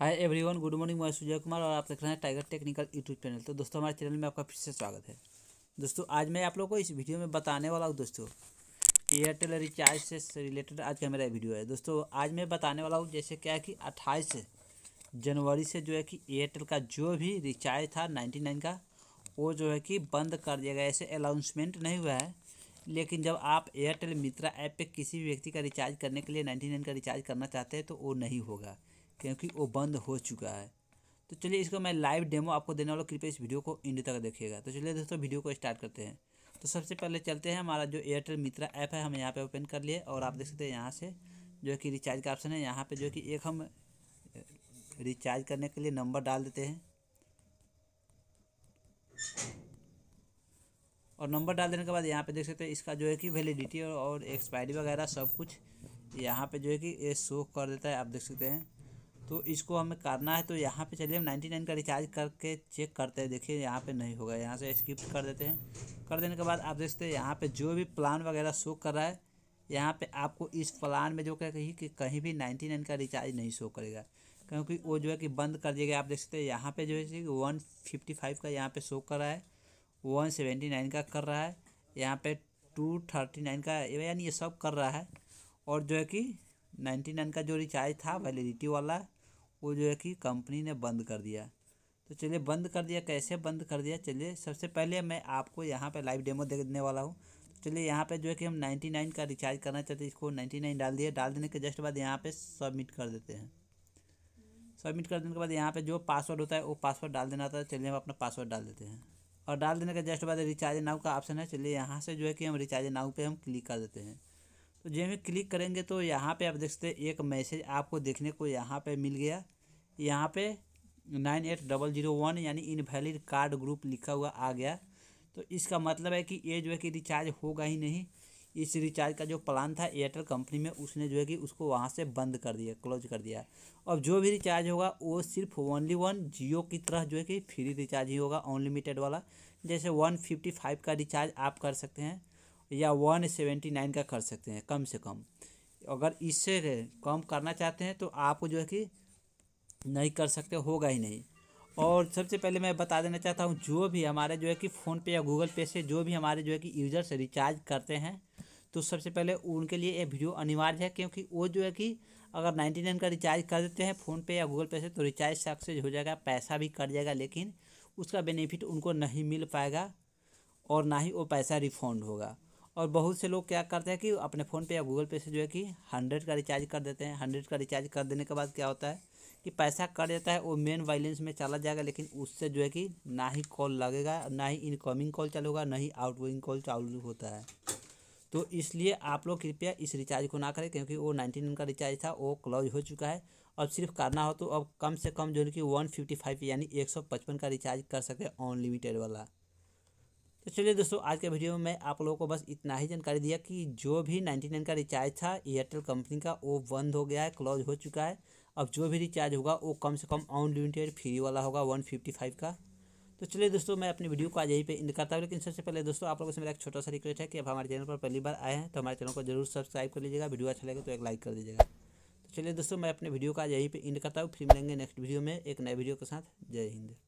hi everyone good morning मैं सुजय कुमार और आप देख रहे हैं टाइगर टेक्निकल यूट्यूब चैनल तो दोस्तों हमारे चैनल में आपका फिर से स्वागत है दोस्तों आज मैं आप लोगों को इस वीडियो में बताने वाला हूँ दोस्तों एयरटेल रिचार्ज से रिलेटेड आज का मेरा वीडियो है दोस्तों आज मैं बताने वाला हूँ जैसे क्या है कि अट्ठाईस जनवरी से जो है कि एयरटेल का जो भी रिचार्ज था नाइन्टी का वो जो है कि बंद कर दिया गया ऐसे अनाउंसमेंट नहीं हुआ है लेकिन जब आप एयरटेल मित्रा ऐप पर किसी भी व्यक्ति का रिचार्ज करने के लिए नाइन्टी का रिचार्ज करना चाहते हैं तो वो नहीं होगा क्योंकि वो बंद हो चुका है तो चलिए इसका मैं लाइव डेमो आपको देने वाला कृपया इस वीडियो को इंड तक देखिएगा तो चलिए दोस्तों वीडियो को स्टार्ट करते हैं तो सबसे पहले चलते हैं हमारा जो एयरटेल मित्रा ऐप है हम यहाँ पे ओपन कर लिए और आप देख सकते हैं यहाँ से जो कि रिचार्ज का ऑप्शन है यहाँ पे जो कि एक हम रिचार्ज करने के लिए नंबर डाल देते हैं और नंबर डाल देने के बाद यहाँ पे देख सकते हैं इसका जो है कि वैलिडिटी और, और एक्सपायरी वगैरह सब कुछ यहाँ पे जो है कि ये शो कर देता है आप देख सकते हैं तो इसको हमें करना है तो यहाँ पे चलिए हम नाइन्टी नाइन का रिचार्ज करके चेक करते हैं देखिए यहाँ पे नहीं होगा यहाँ से स्किप कर देते हैं कर देने के बाद आप देखते हैं यहाँ पे जो भी प्लान वगैरह शो कर रहा है यहाँ पे आपको इस प्लान में जो क्या कही कि कहीं भी नाइन्टी नाइन का रिचार्ज नहीं शो करेगा क्योंकि वो जो है कि बंद कर दिया आप देख सकते हैं यहाँ पर जो है वन फिफ्टी फाइव का यहाँ पर शो कर रहा है वन सेवेंटी नाइन का कर रहा है यहाँ पर टू थर्टी नाइन का यानी ये सब कर रहा है और जो है कि नाइन्टी नाइन का जो रिचार्ज था वैलिडिटी वाला वो जो है कि कंपनी ने बंद कर दिया तो चलिए बंद कर दिया कैसे बंद कर दिया चलिए सबसे पहले मैं आपको यहाँ पे लाइव डेमो देने वाला हूँ चलिए यहाँ पे जो है कि हम 99 का रिचार्ज करना चाहते हैं इसको 99 डाल दिया डाल देने के जस्ट बाद यहाँ पे सबमिट कर देते हैं सबमिट कर देने के बाद यहाँ पे जो पासवर्ड होता है वो पासवर्ड डाल देना होता है चलिए हम अपना पासवर्ड डाल देते हैं और डाल देने के जस्ट बाद रिचार्ज नाव का ऑप्शन है चलिए यहाँ से जो है कि हम रिचार्ज नाव पर हम क्लिक कर देते हैं तो जब हम क्लिक करेंगे तो यहाँ पे आप देख सकते हैं एक मैसेज आपको देखने को यहाँ पे मिल गया यहाँ पे nine eight double zero one यानी इनवैलिड कार्ड ग्रुप लिखा हुआ आ गया तो इसका मतलब है कि ये जो है कि रिचार्ज होगा ही नहीं इस रिचार्ज का जो प्लान था एयरटेल कंपनी में उसने जो है कि उसको वहाँ से बंद कर दिया क्लोज कर दिया अब जो भी रिचार्ज होगा वो सिर्फ ओनली वन जियो की तरह जो है कि फ्री रिचार्ज ही होगा अनलिमिटेड वाला जैसे वन फिफ्टी फाइव का रिचार्ज आप कर सकते हैं या वन सेवेंटी नाइन का कर सकते हैं कम से कम अगर इससे कम करना चाहते हैं तो आप जो है कि नहीं कर सकते होगा ही नहीं और सबसे पहले मैं बता देना चाहता हूँ जो भी हमारे जो है कि फ़ोनपे या गूगल पे से जो भी हमारे जो है कि यूज़र्स रिचार्ज करते हैं तो सबसे पहले उनके लिए ये वीडियो अनिवार्य है क्योंकि वो जो है कि अगर नाइन्टी नाइन का रिचार्ज कर देते हैं फ़ोनपे या गूगल पे से तो रिचार्ज सक्सेस हो जाएगा पैसा भी कट जाएगा लेकिन उसका बेनिफिट उनको नहीं मिल पाएगा और ना ही वो पैसा रिफंड होगा और बहुत से लोग क्या करते हैं कि अपने फ़ोन पे या गूगल पे से जो है कि हंड्रेड का रिचार्ज कर देते हैं हंड्रेड का रिचार्ज कर देने के बाद क्या होता है कि पैसा कट देता है वो मेन वायलेंस में चला जाएगा लेकिन उससे जो है कि ना ही कॉल लगेगा ना ही इनकमिंग कॉल चालू होगा ना ही आउटगोइंग कॉल चालू होता है तो इसलिए आप लोग कृपया इस रिचार्ज को ना करें क्योंकि वो नाइन्टी का रिचार्ज था वो क्लोज हो चुका है अब सिर्फ करना हो तो अब कम से कम जो है कि वन फिफ्टी फाइव यानी एक सौ पचपन का रिचार्ज कर सकते हैं अनलिमिटेड वाला तो चलिए दोस्तों आज के वीडियो में मैं आप लोगों को बस इतना ही जानकारी दिया कि जो भी 99 का रिचार्ज था एयरटेल कंपनी का वो बंद हो गया है क्लोज हो चुका है अब जो भी रिचार्ज होगा वो कम से कम अनलिमिटेड फ्री वाला होगा 155 का तो चलिए दोस्तों मैं अपनी वीडियो को आज यहीं पे इंड करता हूँ लेकिन सबसे पहले दोस्तों आप लोगों से मेरा एक छोटा सा रिक्वेस्ट है कि अब हमारे चैनल पर पहली बार आए हैं तो हमारे चैनल को जरूर सब्सक्राइब कर लीजिएगा वीडियो अच्छा लगे तो एक लाइक कर दीजिएगा तो चलिए दोस्तों मैं अपने वीडियो का आज यहीं पर इंड करता हूँ फिर मिलेंगे नेक्स्ट वीडियो में एक नए वीडियो के साथ जय हिंद